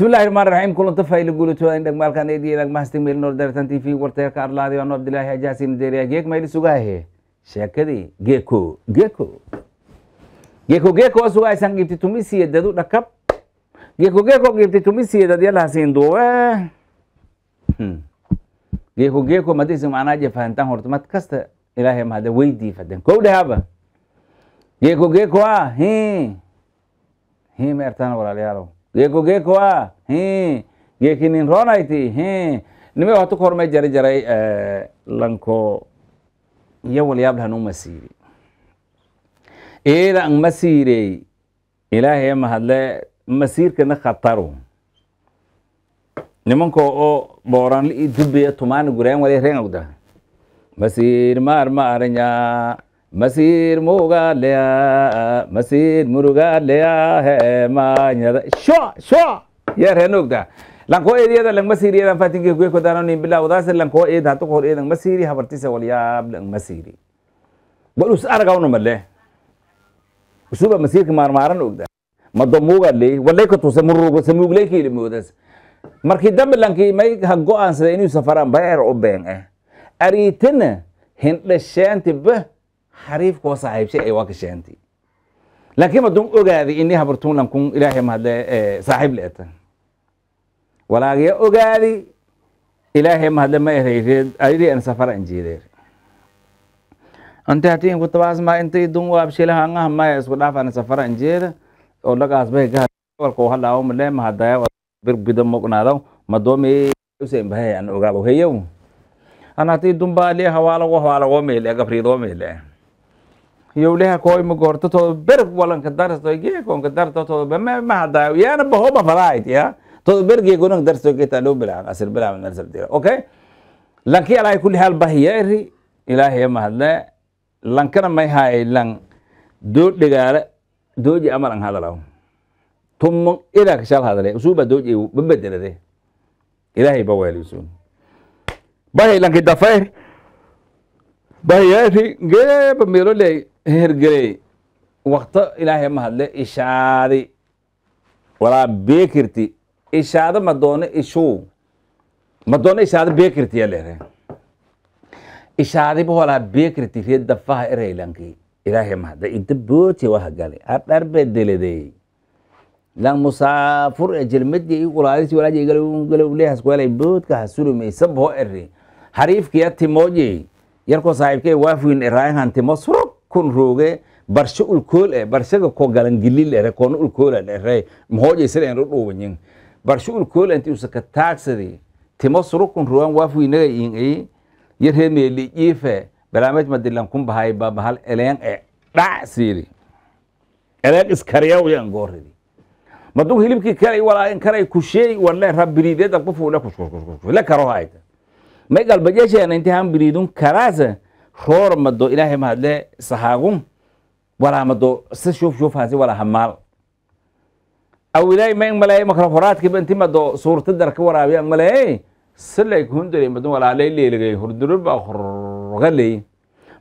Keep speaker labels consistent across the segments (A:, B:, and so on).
A: bismillahi ramaan raxiim kulanta fayla guulatoodan dhagmaalkan eediyadag mahastig meelinoor deretan t v warteerka arlaaday anu abdilaahi ajaasin deeriya geeg mayli sugaahe sheekadii geeko geeko geeko geeko sugaasan qiibti tumisiya dadu dhakab geeko geeko qiibti tumisiya dadyalahasin duwe hmm. geeko geeko madisi macnaaje fahantaan horta mad kasta ilaahay mahada weydii fadan kow dhahaaba geeko geeko a hi hi ma walaalayaalow geeko geeko ah geeki nin roonayti nimay waxaa tu kormay jari jaray eh, lanko iyo walyaablahan uma siirey iilan ma siirey ilaahay mahadle masiirkana khataru nimanko o oh, booranli i dubbiya tumaani gureen wala reenagda masiir maar ma arañaa masir ma ogaadleyaa masiir murugaadleyaa heemaanyada sho sho yeer heenogda lankoo eedyada lang masiiri edan fatinki kuye kodaanonin bilaa wadaase lankoo eed hatu hor eedan masiiri habartisa walyaab lang masiiri bal us aragawna male usuba masiirka maarmaaran ogda madomuugaadley waleykotu samurug samuugley kiili moodas markii dambe lanki may ha go inuu safaran baer u been eh ariitana hindhashaanti xariif kuwa saaxiibshay ay waa kasheegantay laakiin baduun ogaaday ini habartuunlan kun ilaahay mahadle saaxiib leeta walaagya ogaaday ilaahay mahadle ma ereyreed ayri an safar an jeedeer anta hatiin kutabaas waabshilaha angah maya isku dhaaf an safar an oo dhagaas bay gaha birbida moqnaadaw madoomi usain an ogaabo heyow an hatii dunbaa lee hawaalago hawaalago yowleha koima goorto todo berg darstoge konkadarto todobemahadayo yana bahoma falaid ya todo gonang darstogeta lo bilang asir bilang nasir dira okay lanki alai kulli hal bahiyari ilahi mahadle lankana mai hai lang do digale doji amalan hadalau tummo ila kashal hadale usuba doji babedelade ilahi bawali usun bahi lanki dafair bahiyari geba melo lei hergeley wakto ilaahay ma hadle ishaadi walaa beekirti ishaado madoone ishu madoone ishaado beekirti yalere ishaadiba walaa beekirti ree dafaha ereylanki ilaahay ma hadle inta booti wahagale adharbe deledey lan musaafur e jelmadi igulaadisi walaaji galgale ulehas kuelay boodka hasurumaysa boo ere hariifkiya timoje yarkoo saaxiibkee waafuin eraayahan timo surub kun rooge barsho ulkool eh barshaga ko galangilil ere kono ulkoolan e, ere mahojaysar usaka taagsadi timo surukun ruwan waafwinaga in i e, yarhemeeli jiife madilan kun babahal eleen e dhacsiiri eleen iskariyawayan gooridi maduu hilibkii kale karay kushey wale rabiriideda qufule kushkushkushkule karoha may galbajeesheena inti han roor mado ilaahay mahadle sahaagun walaa mado si shuuf shuufaasi walaa hamaal aw ilaahay ma ingmalay makra horaadkiiba inti mado suurtadar ka waraabiya ngmalay silay hundere mado walaalay leeligay hurdurba horgalay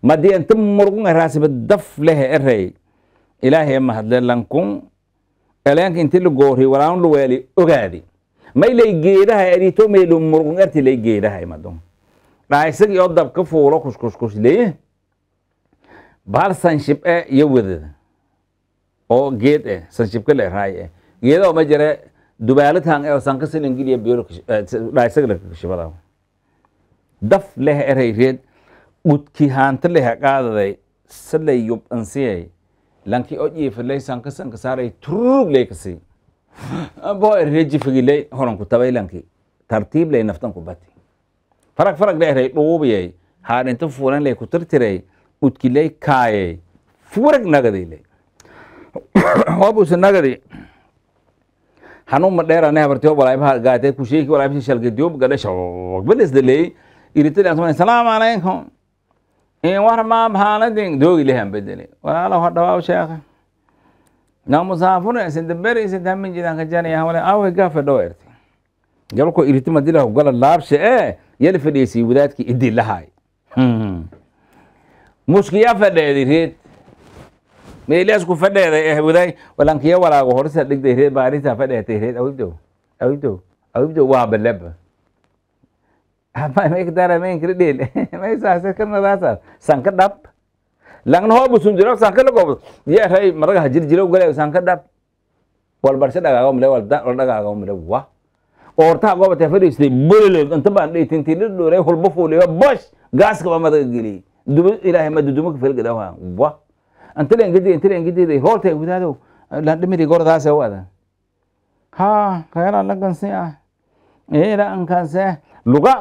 A: madi inta murgun raasiba daf leh erey ilaahay mahadle lankun eleenka inti la goori walaanu luweeli ogaadi ma ilay geedahay adito meelu murgun erti lay geedahay madon dhaa isagii oo dab ka fuulo kushkushkushleye bahal sanshib e iyo wedad oo geed eh sanshibka le raay eh geedaa ma jire dubaalataan ee eh, sankasil ingiliya biyoldhaa eh, isaga lakakashibada daf leh eh, erayreed udki haanta lehe qaadaday salay yubansiyay lanki o jiifalay sankasanka saaray turug ley kasi boo ereejifigilay horanku tabay lanki tartiib ley naftan ku bati farag farag dheeray dhuubiyay haadhinta fuulanley ku tirtiray udkiley kaayay furag nagadile hobusa nagadi hanuuma dheerane habartiyo walaabaha gaatee kusheeki walaabisi shalgadiyo gadhasha badesdaley iritale asmaa calaykum in war maa baaladin doogi lehan dhawaab sheekha na musaafure isinta beri awe gaafe dhawa erti gabalko gala laabshe ee yala fadhiyeysay wadaadkii idii lahaay hmm. mushkiyaa fadheedi reed meelaasku fadheeday eh waday walankiya walaago horisa dhigday reed baarisa fadheetay reed awibdow awibdow awibdow waa balaba sanka dhab langna hoobu sunjiro sanka lagob yaray maraga hajirjiro koortaha goobta fadhiistay bulilood inta baan dhihi tintiinir dhoorey hulbo fuuliyo bosh gaaska baa madaga geliyey dubo ilaahay madudumaka felgadawaa wa antaleengadi antaleengadiday rooltay wadaado eh, landhimiri gordaase eh. wada ha kayala lagansi ah eela eh, ankaase luga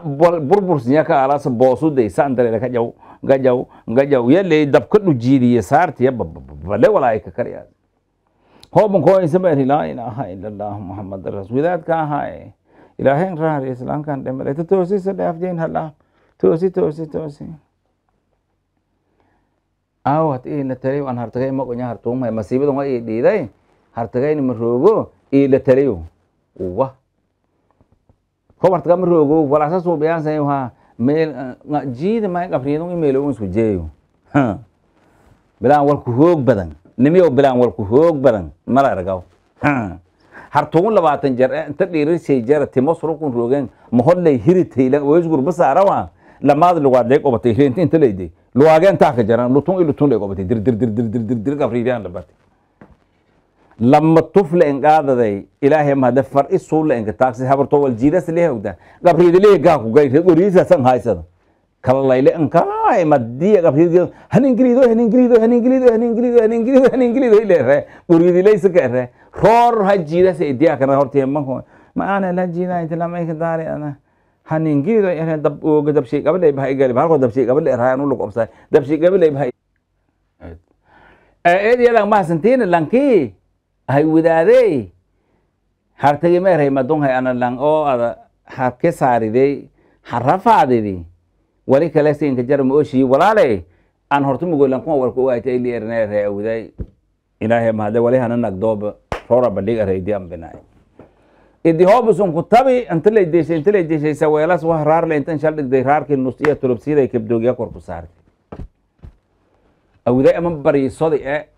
A: burbursinyaka alaasa boosuday sandarela kajaw gajaw gajaw yaley dabka dhujiidiye saartiya bale walaay ka karyaad hoobankoisabari laa ilaaha ila allah muxamad wadaadka ahaa ilaahay in raari islaamkan dhimale ta toosisa dhaaf jeyn hadhaaf toosi toosi toosi aawat iila talayo an hartagay maqunya hartuumay masiibadan waa ii dhiiday hartagayna ma roogo iila talayo wa kob hartaga ma roogo walaasas uu biyaansayo meel jiida may qabriidun imeelo isku jeeyo bilaan eh, walku hoog badan nimiyow bilaan walku hoog badan mala argaw hartugun labaatan jeer ee eh, inta dhiiraysay jeer timosurukun roogeen mahodley hiritaylan weesgur basaarawa lamaad lugaad leeg obatay hirinta inta leyday luwaageen taaka jaran lutun i lutun leeg obatay dir dir dir dir dir engaadaday ilaahay mahade far i suulle enka taagsi habartowal jiidasa lehe gaaku gayre goriisaasan haysada kala layle enkaa maddiya qabtiidgeedo haningiliido haningiliido haningiliido haningiliido haningiliido haningiliido ileere burgidilaysa kaere roor hajiidasa idiya kana horti manko maana la jiida itlamayka daari ana haningiliido ere dab ooga dabshay gabadhay bahay gali halko dabshay gabadhay rayan ulug obsay dabshay gabadhay bahay eediyadan mahasantiina lanki hay wadaadey hartagi meerhay madunhay ana lang oo ada harke saaridey harafaadidi wali kale sayinka jarma oshii walaaley aan hortumugolan kuwa warka u ayta ilierna reawday ilaahay mahade wali hana nagdooba roora bandhiga reydi ambinay idi hoobusun tabi inta la deeshay inta la deeshaysa weelas wah raarle intan shal dhigday raarkii nus iyo tulubsiiday kabdoogya kor saartay awday ama bariisodi e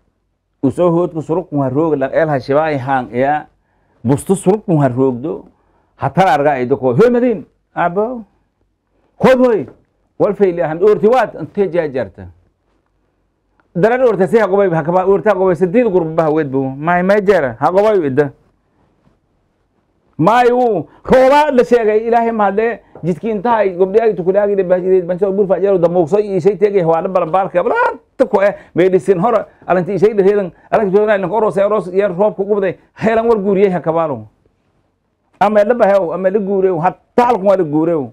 A: usoo hoodku surukun ha roogla eel hashibaahi haang iya bustu surukun ha roogdo hatala argaa idokoo hoy madin abo kood hoy walfaylahan oortiwaad intee jaajaarta darar oortasi haqobayb hakaba oorta haqobay sidiid gurbaha weedbu maay meejeera haqobayb idda maayu roobaa la sheegay ilaahay mahadle jidki intahay gobdhi ay tukudhaagide baajideed banso bur faajaro damuuqsay iishay teegay hawaadha balambaarka balaanta ko eh meedhisin hora alanti iishay dhareedan alanka joogna ilanka orosay oros iyo roobka ugu baday heelan war guuriyay hakabaalo ameedhabahew ameedha guurew hattaalkan waa la guurew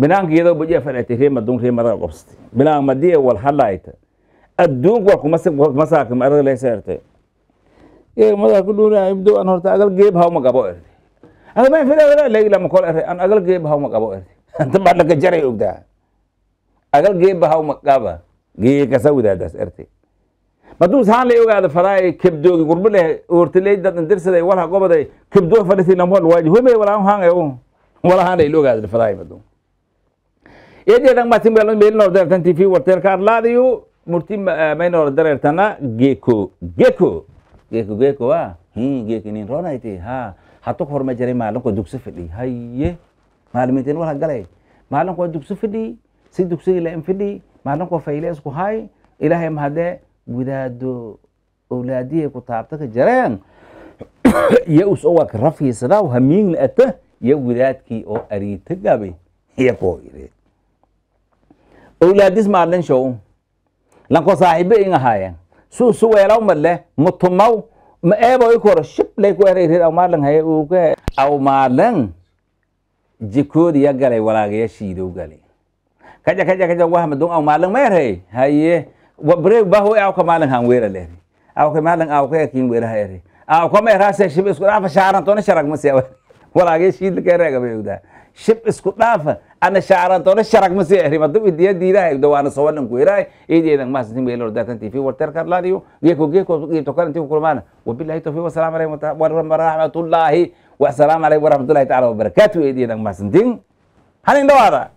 A: binaankaiyadoo baji afadhatay ree maduun ree madaga qabsatay binaan madii wal hadlaayta adduunku waa kuma kuma saakam araga leesa ertay ye madaxa ku dhuunaa ibdo an horta agal geeb haw ma qabo ertay ada ma fidadala leegi lama kol ertay an agal geeb haw ma qabo ertay anta baa laga jaray ogdaa agal geeb haw ma qaba gee kasa wadaadaas ertay maduu saan lay ogaada fadaay kebdoogi gurbale hortaley dadan dirsaday walaha gobaday kebdoog fadhisi lamwal waaji home walahan haanga walahan lay ogaada fadaay maduu ಎದೆದಂಗೆ ಮಸಿಂಬೆಲ್ಲ ಮೇಲಿನ ಹೊಡೆದಿರ್ತಾನೆ ಟಿಫಿ ಹೊಡ್ತಾ ಕರ್ಲಾದೆಯು ಮುರ್ತಿ ಮೈನ ಹೊಡೆದ್ರೆ ಇರ್ತಾನ ಗೇಕು ಗೇಕು ಗೇಕು ಗೇಕುವಾ ಹೀ ಗೇಕು ನೀನು ರೋನ ಐತಿ ಹಾ ಹತ್ತಕ್ಕೆ ಹೊರ ಮಜರಿ ಮಾಲಕ್ಕೆ ದುಗ್ಸು ಫಿಡಿ ಹಯ್ಯೇ ಮಾಲಮೀತೇನು ಹಗ್ಗಲೈ ಮಾಲಕ್ಕೆ ದುಗ್ಸು ಫಿಡಿ ಸಿ ದುಗ್ಸು ಇಲ್ಲ ಎಂ ಫಿಡಿ maalinkoo fayleysku hay ilaahay mahadee gudaado owlaadiyay ku taabtaka jareen ya usowarka rafiisadaw hamiigna ata ya gudaadkii oo ariitagabe yakoo ire owlaadis maalinshow lanko saaxiibo inga haayeen suusu weelaw madle mutumaw ma eeboy koro shiblay ku erayrid aw maalin haye uuke aw maalin jikoodiya galay walaagayashiidow galay kaja kaja kaja wahmadung aw maalin meerhay haye wabreg bahoy awka maalin han weera lehri awka maalin awka ekin weera haeri awka meerhaase shib isku dhaafa shaaran tona sharag masiya walaagaya shiidlaka shib isku dhaafa ana shacrantona sharag ma sii eri madu idiyadii ilahay dawaana sawanan ku heraay iideedan maas nin tv warteerka laaliyo geeko geeko geeto kala kulmaana wabillahi tawfiq wa alaykum wa rahmatullahi alaykum wa ta'ala wa barakatuh iideedan hanin dhawaada